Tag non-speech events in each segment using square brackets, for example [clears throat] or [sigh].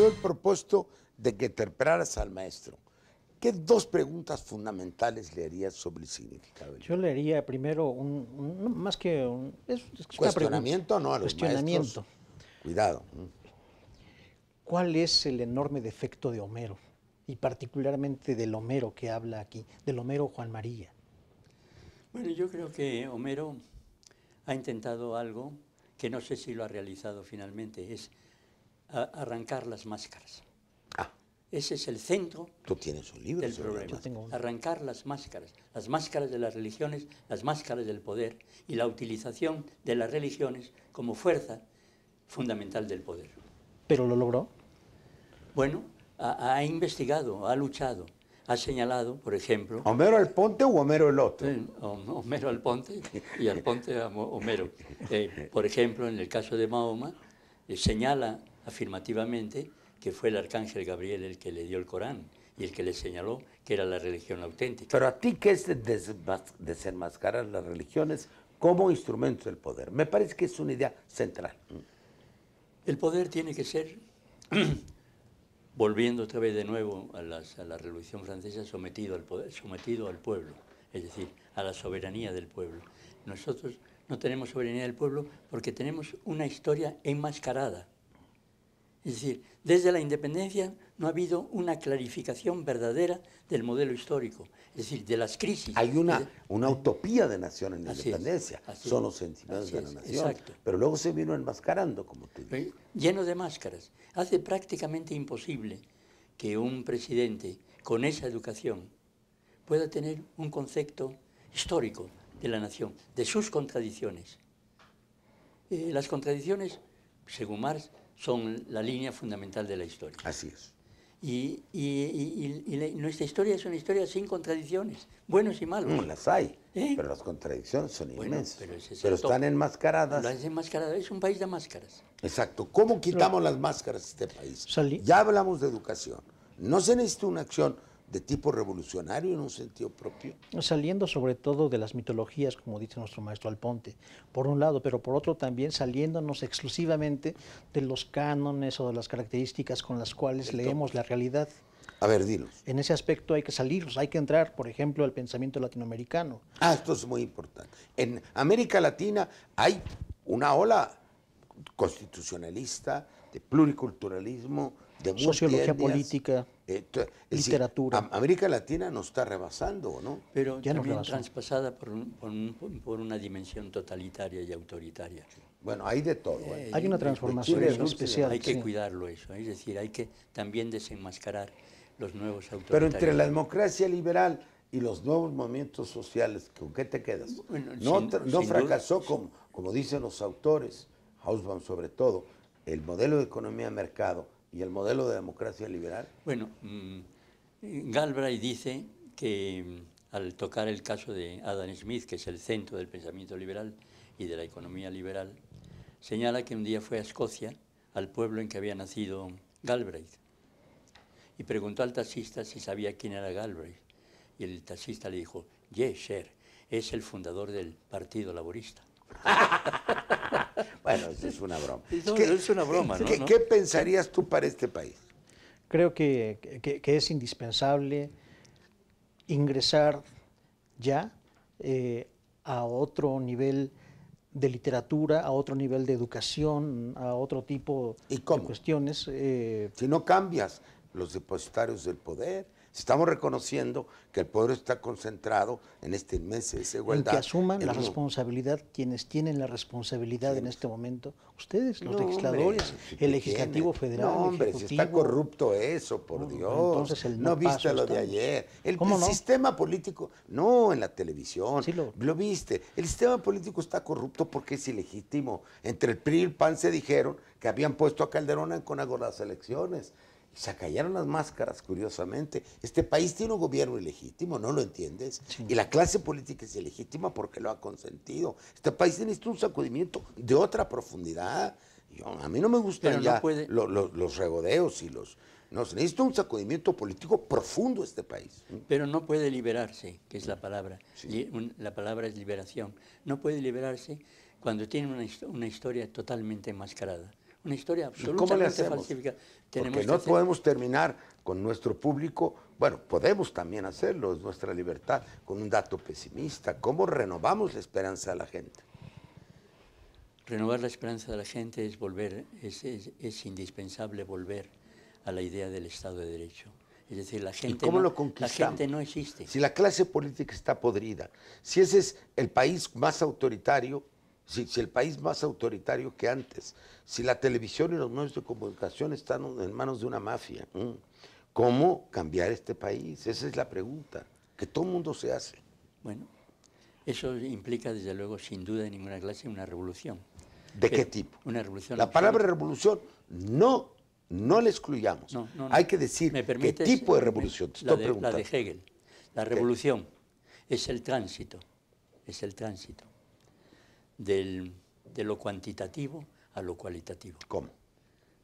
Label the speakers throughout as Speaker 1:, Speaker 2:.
Speaker 1: Yo he propuesto de que interpretaras al maestro, ¿qué dos preguntas fundamentales le harías sobre el significado?
Speaker 2: Yo le haría primero un, más que un cuestionamiento, no a los Cuidado. ¿Cuál es el enorme defecto de Homero? Y particularmente del Homero que habla aquí, del Homero Juan María.
Speaker 3: Bueno, yo creo que Homero ha intentado algo que no sé si lo ha realizado finalmente, es arrancar las máscaras. Ah. Ese es el centro
Speaker 1: Tú tienes un del problema.
Speaker 3: Arrancar las máscaras, las máscaras de las religiones, las máscaras del poder y la utilización de las religiones como fuerza fundamental del poder. ¿Pero lo logró? Bueno, ha, investigado, ha luchado, ha señalado, por ejemplo...
Speaker 1: ¿Homero al ponte o Homero el otro? Eh,
Speaker 3: ...Homero Homero ponte... y ponte a Homero. [laughs] Eh, por ejemplo, en el caso de Mahoma, eh, señala afirmativamente que fue el arcángel Gabriel el que le dio el Corán y el que le señaló que era la religión auténtica. Pero a ti ¿qué es desenmascarar
Speaker 1: las religiones como instrumento del poder. Me parece que es una idea central.
Speaker 3: El poder tiene que ser, [clears throat] volviendo otra vez de nuevo a, la Revolución Francesa, sometido al, poder, sometido al pueblo, es decir, a la soberanía del pueblo. Nosotros no tenemos soberanía del pueblo porque tenemos una historia enmascarada. Es decir, desde la independencia no ha habido una clarificación verdadera del modelo histórico, es decir, de las crisis. Hay una, una utopía de nación en la independencia, son los sentimientos de la nación, pero luego se vino enmascarando, como tú dices. Lleno de máscaras. Hace prácticamente imposible que un presidente con esa educación pueda tener un concepto histórico de la nación, de sus contradicciones. Eh, las contradicciones, según Marx, son la línea fundamental de la historia. Así es. Y, y, nuestra historia es una historia sin contradicciones, buenos y malos. las hay, ¿Eh? pero las
Speaker 1: contradicciones son inmensas.
Speaker 3: Pero, están enmascaradas. Las es un país de máscaras.
Speaker 1: Exacto. ¿Cómo quitamos las máscaras de este país? Ya hablamos de educación. No se necesita una acción de tipo revolucionario en un sentido propio.
Speaker 2: Saliendo sobre todo de las mitologías, como dice nuestro maestro Alponte, por un lado, pero por otro también saliéndonos exclusivamente de los cánones o de las características con las cuales leemos la realidad. A ver, dinos. En ese aspecto hay que salirlos, hay que entrar, por ejemplo, al pensamiento latinoamericano. Ah, esto es muy importante. En América Latina hay una ola constitucionalista,
Speaker 1: de pluriculturalismo, de sociología política, eh, literatura. América Latina nos está rebasando, ¿no? Pero ya también
Speaker 3: traspasada por, por, una dimensión totalitaria y autoritaria. Bueno, hay de todo. ¿eh? hay una transformación especial. Hay que cuidarlo eso, ¿eh? es decir, hay que también desenmascarar los nuevos autoritarios. Pero entre la
Speaker 1: democracia liberal y los nuevos movimientos sociales, ¿con qué te quedas? no, fracasó como, como dicen los autores, Hausbaum sobre todo, el modelo de economía de mercado ¿Y el modelo de democracia liberal? Bueno, mm,
Speaker 3: Galbraith dice que mm, al tocar el caso de Adam Smith, que es el centro del pensamiento liberal y de la economía liberal, señala que un día fue a Escocia, al pueblo en que había nacido Galbraith, y preguntó al taxista si sabía quién era Galbraith. Y el taxista le dijo, yes, sir, es el fundador del Partido Laborista. [laughs] [laughs] bueno, eso es una broma.
Speaker 2: es
Speaker 1: una broma, ¿no? ¿Qué pensarías tú para este país?
Speaker 2: Creo que, es indispensable ingresar ya eh, a otro nivel de literatura, a otro nivel de educación, a otro tipo de cuestiones. Eh,
Speaker 1: si no cambias los depositarios del poder, Estamos reconociendo que el poder está concentrado en este inmensa desigualdad. ¿Y que asuman la
Speaker 2: responsabilidad quienes tienen la responsabilidad en este momento, ustedes, los legisladores, el legislativo federal. No, hombre, si está corrupto
Speaker 1: eso, por Dios. Entonces el no, no viste lo de ayer. El, sistema político, no en la televisión, lo... lo... viste. El sistema político está corrupto porque es ilegítimo. Entre el PRI y el PAN se dijeron que habían puesto a Calderón en Conago las elecciones se acallaron las máscaras, curiosamente. Este país tiene un gobierno ilegítimo, ¿no lo entiendes? Y la clase política es ilegítima porque lo ha consentido. Este país necesita un sacudimiento de otra profundidad. Yo, a mí no me gustan ya los regodeos y los... No, se necesita un sacudimiento político
Speaker 3: profundo este país. Pero no puede liberarse, que es la palabra. La palabra es liberación. No puede liberarse cuando tiene una, una historia totalmente enmascarada una historia absolutamente falsificada. Porque no
Speaker 1: podemos terminar con nuestro público, bueno, podemos también hacerlo, es nuestra libertad, con un dato pesimista. ¿Cómo renovamos
Speaker 3: la esperanza de la gente? Renovar la esperanza de la gente es volver, es, es, indispensable volver a la idea del Estado de Derecho. Es decir, la gente, lo la gente
Speaker 1: no existe. Si la clase política está podrida, si ese es el país más autoritario, si, el país más autoritario que antes, si la televisión y los medios de comunicación están en manos de una mafia, mm, ¿cómo cambiar este país? Esa es la pregunta que todo el mundo se hace. Bueno,
Speaker 3: eso implica desde luego, sin duda de ninguna clase, una revolución. ¿De qué tipo? Una revolución. La palabra revolución no, no la excluyamos. Hay que decir qué tipo de revolución. Te estoy la de Hegel. La revolución es el tránsito, es el tránsito del, de lo cuantitativo a lo cualitativo. ¿Cómo?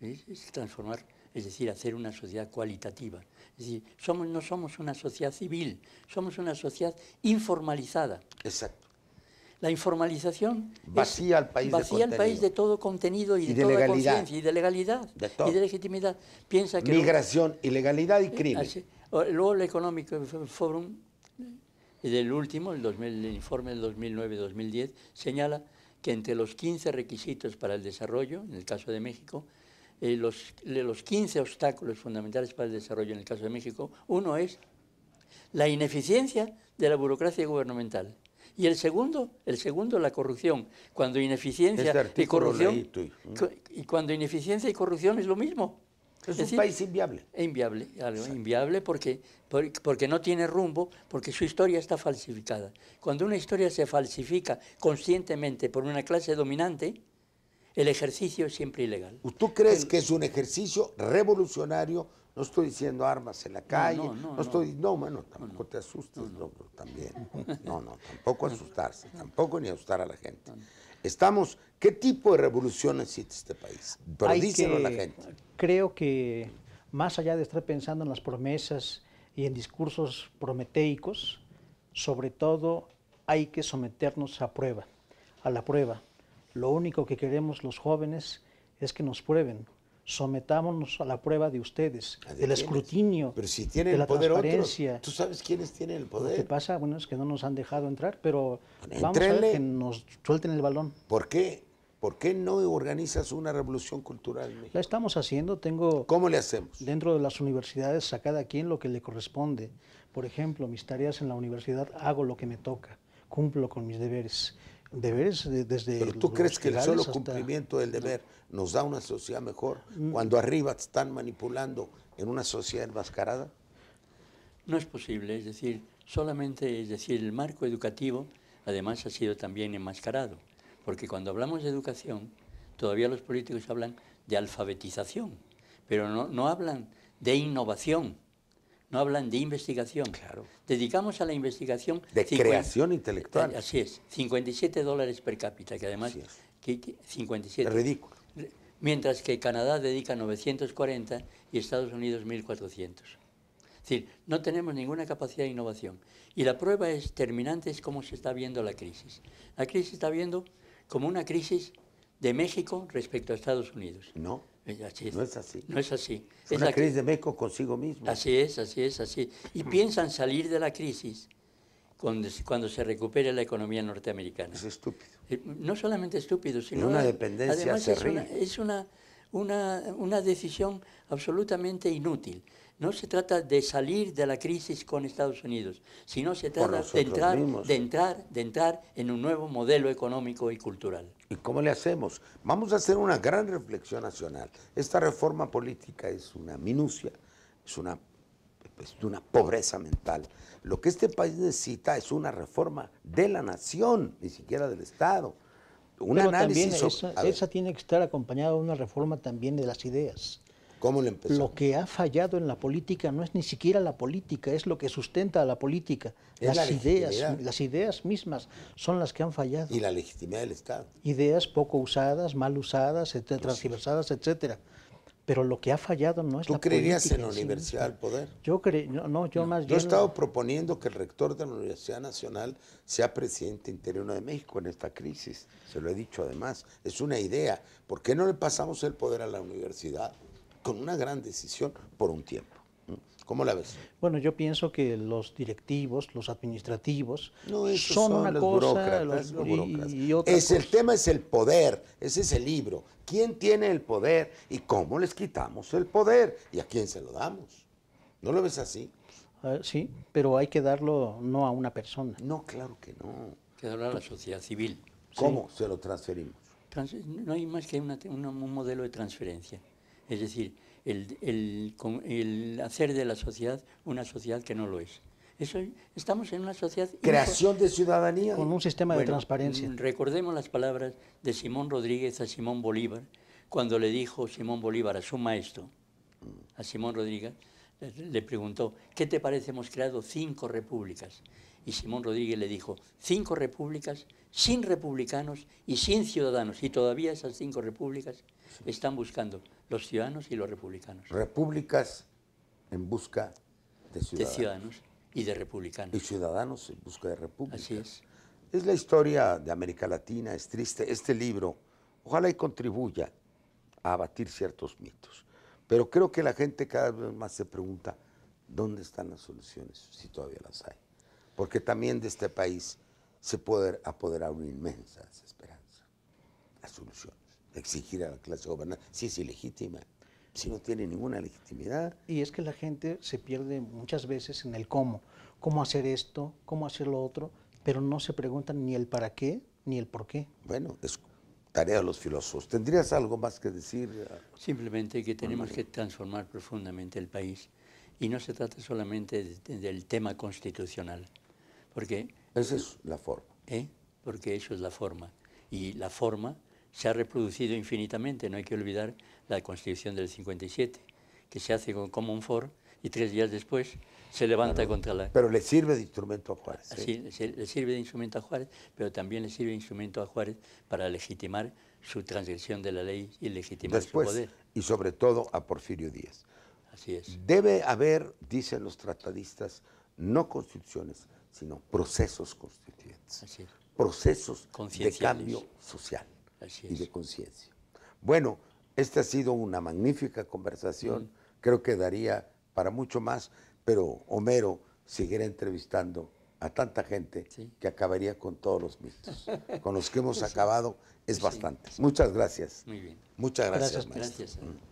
Speaker 3: Es, transformar, es decir, hacer una sociedad cualitativa. Es decir, somos, no somos una sociedad civil, somos una sociedad informalizada. Exacto. La informalización
Speaker 1: vacía al país,
Speaker 3: de, todo contenido y, de, toda conciencia y de legalidad y de legitimidad. migración, ilegalidad y crimen. luego el económico Forum y del último, el, informe del 2009-2010, señala que entre los 15 requisitos para el desarrollo, en el caso de México, eh, los, los 15 obstáculos fundamentales para el desarrollo en el caso de México, uno es la ineficiencia de la burocracia gubernamental. Y el segundo, el segundo la corrupción. Cuando este ineficiencia y corrupción y cuando ineficiencia y corrupción es lo mismo. Es, un país inviable. E inviable, inviable porque, porque no tiene rumbo, porque su historia está falsificada. Cuando una historia se falsifica conscientemente por una clase dominante, el ejercicio es siempre ilegal.
Speaker 1: ¿Tú crees que es un ejercicio revolucionario? No estoy diciendo armas en la calle, no, no, no, no estoy, no, tampoco te asustes, No, también. [laughs] No, no, tampoco asustarse, tampoco ni asustar a la gente. Estamos, ¿qué tipo de revolución existe este país? Pero díselo a la gente.
Speaker 2: Creo que más allá de estar pensando en las promesas y en discursos prometeicos, sobre todo hay que someternos a prueba, a la prueba. Lo único que queremos los jóvenes es que nos prueben, sometámonos a la prueba de ustedes, del escrutinio, pero si tienen de la poder transparencia. ¿Tú sabes quiénes tienen el poder? Lo que pasa, bueno, es que no nos han dejado entrar, pero vamos a ver que nos suelten el balón.
Speaker 1: ¿Por qué? ¿Por qué no organizas una revolución cultural? En México? La
Speaker 2: estamos haciendo, tengo... ¿Cómo le hacemos? Dentro de las universidades a cada quien lo que le corresponde. Por ejemplo, mis tareas en la universidad hago lo que me toca, cumplo con mis deberes deberes desde... Pero tú crees que el solo cumplimiento
Speaker 1: del deber nos da una sociedad mejor mm. cuando arriba están manipulando en una sociedad enmascarada?
Speaker 3: No es posible, es decir, solamente, es decir, el marco educativo además ha sido también enmascarado, porque cuando hablamos de educación, todavía los políticos hablan de alfabetización, pero no hablan de innovación, no hablan de investigación. Claro. Dedicamos a la investigación... De creación intelectual. Eh, así es, 57 dólares per cápita, que además... Es. 57. ridículo. Mientras que Canadá dedica 940 y Estados Unidos 1400. Es decir, no tenemos ninguna capacidad de innovación. Y la prueba es terminante es cómo se está viendo la crisis. La crisis está viendo como una crisis de México respecto a Estados Unidos. No. No es así. No es así. Es, una la crisis de México consigo mismo. Así es, así es, así. Y mm. piensan salir de la crisis cuando, se recupere la economía norteamericana. Es estúpido. Eh, no solamente estúpido, sino... una dependencia además, es, Una, es una, una, una decisión absolutamente inútil no se trata de salir de la crisis con Estados Unidos, sino se trata de entrar, de, entrar, de entrar en un nuevo modelo económico y cultural. ¿Y cómo le hacemos? Vamos a hacer una gran reflexión
Speaker 1: nacional. Esta reforma política es una minucia, es una, una pobreza mental. Lo que este país necesita es una reforma de la nación, ni siquiera del Estado. Un análisis también esa, esa
Speaker 2: tiene que estar acompañada de una reforma también de las ideas. Lo que ha fallado en la política no es ni siquiera la política, es lo que sustenta a la política. las ideas, las ideas mismas son las que han fallado. Y la legitimidad del Estado. Ideas poco usadas, mal usadas, etcétera, transversadas, etcétera. Pero lo que ha fallado no es la política. ¿Tú creías en la Universidad del Poder? Yo creo, no, yo más Yo he estado
Speaker 1: proponiendo que el rector de la Universidad Nacional sea presidente interino de México en esta crisis. Se lo he dicho además. Es una idea. ¿Por qué no le pasamos el poder a la universidad? con una gran decisión por un tiempo. ¿Cómo la ves?
Speaker 2: Bueno, yo pienso que los directivos, los administrativos, son, una los cosa, y, es El
Speaker 1: tema es el poder, ese es el libro. ¿Quién tiene el poder y cómo les quitamos el poder y a quién se lo damos? ¿No lo ves así?
Speaker 2: Ah, sí, pero hay que darlo no a una persona. No, claro que no.
Speaker 1: Hay que darlo a la sociedad civil. ¿Cómo se lo transferimos?
Speaker 3: no hay más que un modelo de transferencia es decir, el, hacer de la sociedad una sociedad que no lo es. estamos en una sociedad... Creación
Speaker 1: de ciudadanía. Con un sistema de transparencia.
Speaker 3: Mm, recordemos las palabras de Simón Rodríguez a Simón Bolívar, cuando le dijo Simón Bolívar a su maestro, a Simón Rodríguez, le preguntó, ¿qué te parece hemos creado cinco repúblicas? Y Simón Rodríguez le dijo, cinco repúblicas sin republicanos y sin ciudadanos, y todavía esas cinco repúblicas están buscando los ciudadanos y los republicanos.
Speaker 1: Repúblicas en busca de ciudadanos. De ciudadanos y de republicanos. Y ciudadanos en busca de repúblicas. Así es. Es la historia de América Latina, es triste. Este libro, ojalá y contribuya a abatir ciertos mitos. Pero creo que la gente cada vez más se pregunta, ¿dónde están las soluciones si todavía las hay? Porque también de este país se puede apoderar una inmensa desesperanza. La solución exigir a la clase gobernante, si es ilegítima, si no tiene ninguna legitimidad.
Speaker 2: Y es que la gente se pierde muchas veces en el cómo, cómo hacer esto, cómo hacer lo otro, pero no se preguntan ni el para qué ni el por qué.
Speaker 1: Bueno, es tarea de los filósofos. ¿Tendrías algo más que decir?
Speaker 3: Simplemente que tenemos que transformar profundamente el país. Y no se trata solamente del tema constitucional. Porque, Esa es la forma. ¿eh? Porque eso es la forma. Y la forma se ha reproducido infinitamente. No hay que olvidar la Constitución del 57, que se hace con Common foro y tres días después se levanta contra la... Pero
Speaker 1: le sirve de instrumento a Juárez. Así,
Speaker 3: ah, le sirve de instrumento a Juárez, pero también le sirve de instrumento a Juárez para legitimar su transgresión de la ley y legitimar su poder.
Speaker 1: Y sobre todo a Porfirio Díaz. Así es. Debe haber, dicen los tratadistas, no constituciones, sino procesos constituyentes. Así es. Procesos de cambio social y de conciencia. Bueno, esta ha sido una magnífica conversación, mm. creo que daría para mucho más, pero Homero seguirá entrevistando a tanta gente que acabaría con todos los mitos. con los que hemos [laughs] acabado es bastante. Muchas gracias. Muy bien. Muchas gracias. Gracias. gracias.
Speaker 3: Eh. Mm.